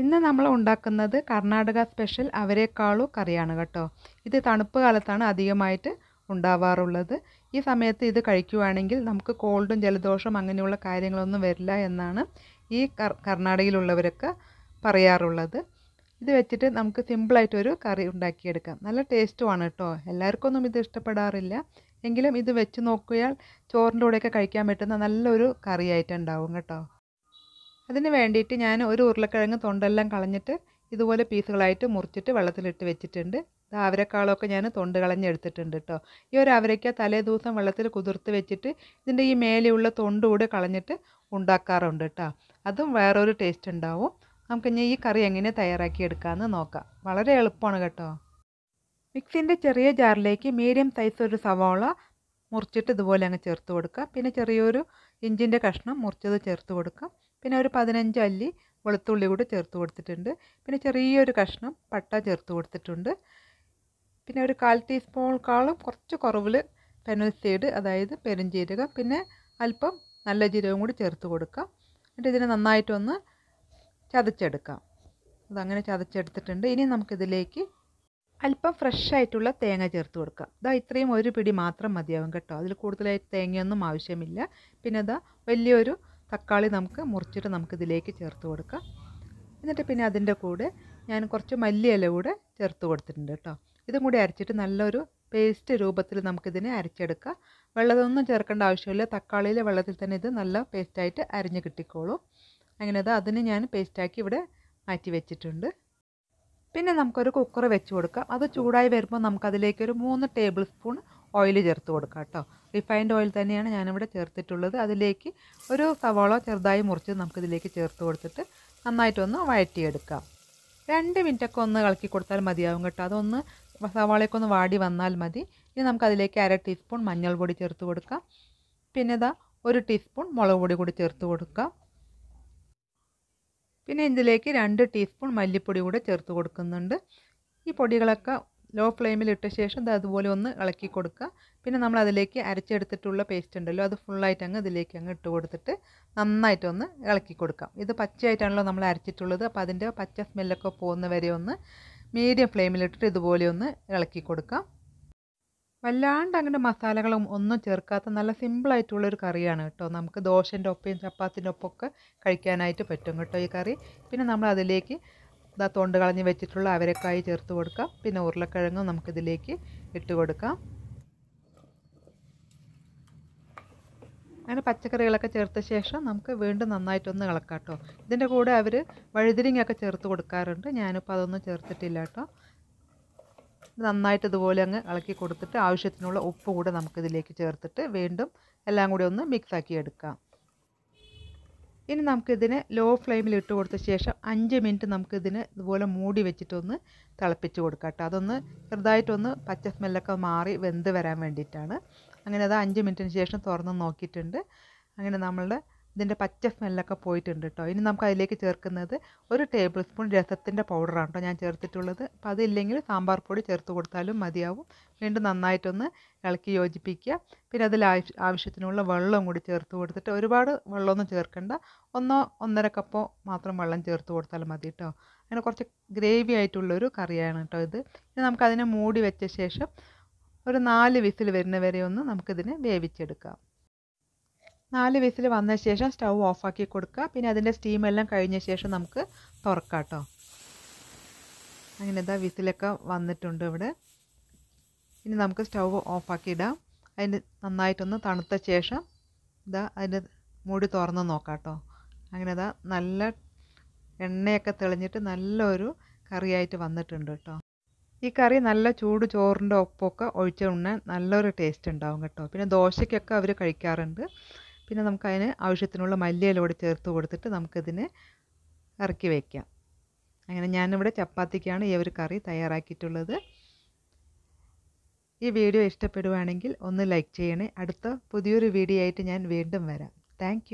ഇന്ന് നമ്മൾ ഉണ്ടാക്കുന്നത് കർണാടക സ്പെഷ്യൽ അവരെക്കാളു കറിയാണ് കേട്ടോ ഇത് തണുപ്പ് കാലത്താണ് അധികമായിട്ട് ഉണ്ടാവാറുള്ളത് ഈ സമയത്ത് ഇത് കഴിക്കുവാണെങ്കിൽ നമുക്ക് കോൾഡും ജലദോഷം അങ്ങനെയുള്ള കാര്യങ്ങളൊന്നും വരില്ല എന്നാണ് ഈ കർണാടകയിലുള്ളവരൊക്കെ പറയാറുള്ളത് ഇത് വെച്ചിട്ട് നമുക്ക് സിമ്പിളായിട്ടൊരു കറി ഉണ്ടാക്കിയെടുക്കാം നല്ല ടേസ്റ്റുമാണ് കേട്ടോ ഒന്നും ഇത് ഇഷ്ടപ്പെടാറില്ല എങ്കിലും ഇത് വെച്ച് നോക്കിയാൽ ചോറിൻ്റെ കൂടെയൊക്കെ കഴിക്കാൻ പറ്റുന്ന നല്ലൊരു കറിയായിട്ടുണ്ടാവും കേട്ടോ അതിന് വേണ്ടിയിട്ട് ഞാൻ ഒരു ഉരുളക്കിഴങ്ങ് തൊണ്ടെല്ലാം കളഞ്ഞിട്ട് ഇതുപോലെ പീസുകളായിട്ട് മുറിച്ചിട്ട് വെള്ളത്തിലിട്ട് വെച്ചിട്ടുണ്ട് ഇത് അവരക്കാളൊക്കെ ഞാൻ തൊണ്ട് കളഞ്ഞെടുത്തിട്ടുണ്ട് കേട്ടോ ഈ ഒരു അവരയ്ക്ക തലേ ദിവസം വെള്ളത്തിൽ കുതിർത്ത് വെച്ചിട്ട് ഇതിൻ്റെ ഈ മേലെയുള്ള തൊണ്ടുകൂടെ കളഞ്ഞിട്ട് ഉണ്ടാക്കാറുണ്ട് കേട്ടോ അതും വേറൊരു ടേസ്റ്റ് ഉണ്ടാവും ഇനി ഈ കറി എങ്ങനെ തയ്യാറാക്കി എടുക്കാമെന്ന് നോക്കാം വളരെ എളുപ്പമാണ് കേട്ടോ മിക്സിൻ്റെ ചെറിയ ജാറിലേക്ക് മീഡിയം സൈസ് ഒരു സവാള മുറിച്ചിട്ട് ഇതുപോലെ അങ്ങ് ചേർത്ത് കൊടുക്കുക പിന്നെ ചെറിയൊരു ഇഞ്ചിൻ്റെ കഷ്ണം മുറിച്ചത് ചേർത്ത് കൊടുക്കുക പിന്നെ ഒരു പതിനഞ്ച് അല്ലി വെളുത്തുള്ളി കൂടി ചേർത്ത് കൊടുത്തിട്ടുണ്ട് പിന്നെ ചെറിയൊരു കഷ്ണം പട്ട ചേർത്ത് കൊടുത്തിട്ടുണ്ട് പിന്നെ ഒരു കാൽ ടീസ്പൂണേക്കാളും കുറച്ച് കുറവിൽ പെനൽസൈഡ് അതായത് പെരുംജീരകം പിന്നെ അല്പം നല്ല ജീരകം കൂടി ചേർത്ത് കൊടുക്കാം എന്നിട്ട് ഇതിനെ നന്നായിട്ടൊന്ന് ചതച്ചെടുക്കാം അതങ്ങനെ ചതച്ചെടുത്തിട്ടുണ്ട് ഇനി നമുക്കിതിലേക്ക് അല്പം ഫ്രഷ് ആയിട്ടുള്ള തേങ്ങ ചേർത്ത് കൊടുക്കാം ഇതാ ഇത്രയും ഒരു പിടി മാത്രം മതിയാവും കേട്ടോ അതിൽ കൂടുതലായിട്ട് തേങ്ങയൊന്നും ആവശ്യമില്ല പിന്നെ ഇതാ വലിയൊരു തക്കാളി നമുക്ക് മുറിച്ചിട്ട് നമുക്കിതിലേക്ക് ചേർത്ത് കൊടുക്കാം എന്നിട്ട് പിന്നെ അതിൻ്റെ കൂടെ ഞാൻ കുറച്ച് മല്ലിയില കൂടെ ചേർത്ത് കൊടുത്തിട്ടുണ്ട് കേട്ടോ ഇതും കൂടി അരച്ചിട്ട് നല്ലൊരു പേസ്റ്റ് രൂപത്തിൽ നമുക്കിതിനെ അരച്ചെടുക്കാം വെള്ളത്തൊന്നും ചേർക്കേണ്ട ആവശ്യമില്ല തക്കാളിയിലെ വെള്ളത്തിൽ തന്നെ ഇത് നല്ല പേസ്റ്റായിട്ട് അരിഞ്ഞ് കിട്ടിക്കോളും അങ്ങനെ അത് അതിന് ഞാൻ പേസ്റ്റാക്കി ഇവിടെ മാറ്റി വെച്ചിട്ടുണ്ട് പിന്നെ നമുക്കൊരു കുക്കർ വെച്ച് കൊടുക്കാം അത് ചൂടായി വരുമ്പോൾ നമുക്കതിലേക്ക് ഒരു മൂന്ന് ടേബിൾ സ്പൂൺ ഓയിൽ ചേർത്ത് കൊടുക്കാം കേട്ടോ റിഫൈൻഡ് ഓയിൽ തന്നെയാണ് ഞാനിവിടെ ചേർത്തിട്ടുള്ളത് അതിലേക്ക് ഒരു സവാള ചെറുതായി മുറിച്ച് നമുക്കിതിലേക്ക് ചേർത്ത് കൊടുത്തിട്ട് നന്നായിട്ടൊന്ന് വഴറ്റിയെടുക്കാം രണ്ട് മിനിറ്റൊക്കെ ഒന്ന് കളക്കി കൊടുത്താൽ മതിയാവും കേട്ടോ അതൊന്ന് സവാളയൊക്കെ ഒന്ന് വാടി വന്നാൽ മതി ഇനി നമുക്കതിലേക്ക് അര ടീസ്പൂൺ മഞ്ഞൾപ്പൊടി ചേർത്ത് കൊടുക്കാം പിന്നെ ഇതാ ഒരു ടീസ്പൂൺ മുളക് പൊടി കൂടി ചേർത്ത് കൊടുക്കാം പിന്നെ ഇതിലേക്ക് രണ്ട് ടീസ്പൂൺ മല്ലിപ്പൊടി കൂടെ ചേർത്ത് കൊടുക്കുന്നുണ്ട് ഈ പൊടികളൊക്കെ ലോ ഫ്ലെയിമിൽ ഇട്ട ശേഷം ഇത് അതുപോലെ ഒന്ന് ഇളക്കി കൊടുക്കുക പിന്നെ നമ്മൾ അതിലേക്ക് അരച്ചെടുത്തിട്ടുള്ള പേസ്റ്റ് ഉണ്ടല്ലോ അത് ഫുള്ളായിട്ട് അങ്ങ് ഇതിലേക്ക് അങ്ങ് ഇട്ട് കൊടുത്തിട്ട് നന്നായിട്ട് ഒന്ന് ഇളക്കി കൊടുക്കാം ഇത് പച്ചയായിട്ടാണല്ലോ നമ്മൾ അരച്ചിട്ടുള്ളത് അപ്പോൾ അതിൻ്റെ പച്ച സ്മെല്ലൊക്കെ പോകുന്ന വരെ ഒന്ന് മീഡിയം ഫ്ലെയിമിലിട്ടിട്ട് ഇതുപോലെ ഒന്ന് ഇളക്കി കൊടുക്കാം വല്ലാണ്ട് അങ്ങനെ മസാലകളും ഒന്നും ചേർക്കാത്ത നല്ല ഒരു കറിയാണ് കേട്ടോ നമുക്ക് ദോശൻ്റെ ഒപ്പയും ചപ്പാത്തിൻ്റെ ഒപ്പമൊക്കെ കഴിക്കാനായിട്ട് പറ്റും കേട്ടോ ഈ കറി പിന്നെ നമ്മൾ അതിലേക്ക് ഇതാ തൊണ്ട് കളഞ്ഞ് വെച്ചിട്ടുള്ള അവരക്കായി ചേർത്ത് കൊടുക്കാം പിന്നെ ഉരുളക്കിഴങ്ങും നമുക്കിതിലേക്ക് ഇട്ട് കൊടുക്കാം അങ്ങനെ പച്ചക്കറികളൊക്കെ ചേർത്ത ശേഷം നമുക്ക് വീണ്ടും നന്നായിട്ടൊന്ന് ഇളക്കാം കേട്ടോ ഇതിൻ്റെ കൂടെ അവർ വഴുതിരിങ്ങയൊക്കെ ചേർത്ത് കൊടുക്കാറുണ്ട് ഞാനിപ്പോൾ അതൊന്നും ചേർത്തിട്ടില്ല കേട്ടോ നന്നായിട്ട് ഇതുപോലെ അങ്ങ് ഇളക്കി കൊടുത്തിട്ട് ആവശ്യത്തിനുള്ള ഉപ്പ് കൂടെ നമുക്കിതിലേക്ക് ചേർത്തിട്ട് വീണ്ടും എല്ലാം കൂടി ഒന്ന് മിക്സാക്കി എടുക്കാം ഇനി നമുക്കിതിനെ ലോ ഫ്ലെയിമിൽ ഇട്ട് കൊടുത്ത ശേഷം അഞ്ച് മിനിറ്റ് നമുക്കിതിനെ ഇതുപോലെ മൂടി വെച്ചിട്ടൊന്ന് തിളപ്പിച്ച് കൊടുക്കാം കേട്ടോ അതൊന്ന് ചെറുതായിട്ടൊന്ന് പച്ച സ്മെല്ലൊക്കെ മാറി വെന്ത് വരാൻ വേണ്ടിയിട്ടാണ് അങ്ങനെ അത് അഞ്ച് മിനിറ്റിന് ശേഷം തുറന്ന് നോക്കിയിട്ടുണ്ട് അങ്ങനെ നമ്മളുടെ ഇതിൻ്റെ പച്ച സ്മെല്ലൊക്കെ പോയിട്ടുണ്ട് കേട്ടോ ഇനി നമുക്ക് അതിലേക്ക് ചേർക്കുന്നത് ഒരു ടേബിൾ സ്പൂൺ രസത്തിൻ്റെ പൗഡറാണ് കേട്ടോ ഞാൻ ചേർത്തിട്ടുള്ളത് അപ്പോൾ അതില്ലെങ്കിൽ സാമ്പാർ പൊടി ചേർത്ത് കൊടുത്താലും മതിയാവും വീണ്ടും നന്നായിട്ടൊന്ന് ഇളക്കി യോജിപ്പിക്കുക പിന്നെ അതിൽ ആവശ്യത്തിനുള്ള വെള്ളം കൂടി ചേർത്ത് കൊടുത്തിട്ട് ഒരുപാട് വെള്ളമൊന്നും ചേർക്കണ്ട ഒന്നോ ഒന്നര കപ്പോ മാത്രം വെള്ളം ചേർത്ത് കൊടുത്താൽ മതി കേട്ടോ അങ്ങനെ കുറച്ച് ഗ്രേവി ആയിട്ടുള്ളൊരു കറിയാണ് കേട്ടോ ഇത് ഇനി നമുക്കതിനെ മൂടി വെച്ച ശേഷം ഒരു നാല് വിസിൽ വരുന്ന വരെ ഒന്ന് നമുക്കിതിനെ വേവിച്ചെടുക്കാം നാല് വിസിൽ വന്ന ശേഷം സ്റ്റൗ ഓഫാക്കി കൊടുക്കുക പിന്നെ അതിൻ്റെ സ്റ്റീമെല്ലാം കഴിഞ്ഞ ശേഷം നമുക്ക് തുറക്കാം കേട്ടോ അങ്ങനെ ഇതാ വിസിലൊക്കെ വന്നിട്ടുണ്ട് ഇവിടെ ഇനി നമുക്ക് സ്റ്റൗ ഓഫാക്കി ഇടാം അതിന് നന്നായിട്ടൊന്ന് തണുത്ത ശേഷം ഇതാ അതിൻ്റെ മൂടി തുറന്ന് നോക്കാം കേട്ടോ അങ്ങനെ ഇതാ നല്ല എണ്ണയൊക്കെ തെളിഞ്ഞിട്ട് നല്ലൊരു കറിയായിട്ട് വന്നിട്ടുണ്ട് കേട്ടോ ഈ കറി നല്ല ചൂട് ചോറിൻ്റെ ഒപ്പമൊക്കെ ഒഴിച്ച് ഉണ്ണാൻ നല്ലൊരു ടേസ്റ്റ് ഉണ്ടാവും കേട്ടോ പിന്നെ ദോശയ്ക്കൊക്കെ അവർ കഴിക്കാറുണ്ട് പിന്നെ നമുക്കതിന് ആവശ്യത്തിനുള്ള മല്ലിയിലൂടെ ചേർത്ത് കൊടുത്തിട്ട് നമുക്കിതിനെ ഇറക്കി വയ്ക്കാം അങ്ങനെ ഞാനിവിടെ ചപ്പാത്തിക്കാണ് ഈ ഒരു കറി തയ്യാറാക്കിയിട്ടുള്ളത് ഈ വീഡിയോ ഇഷ്ടപ്പെടുവാണെങ്കിൽ ഒന്ന് ലൈക്ക് ചെയ്യണേ അടുത്ത പുതിയൊരു വീഡിയോ ആയിട്ട് ഞാൻ വീണ്ടും വരാം താങ്ക്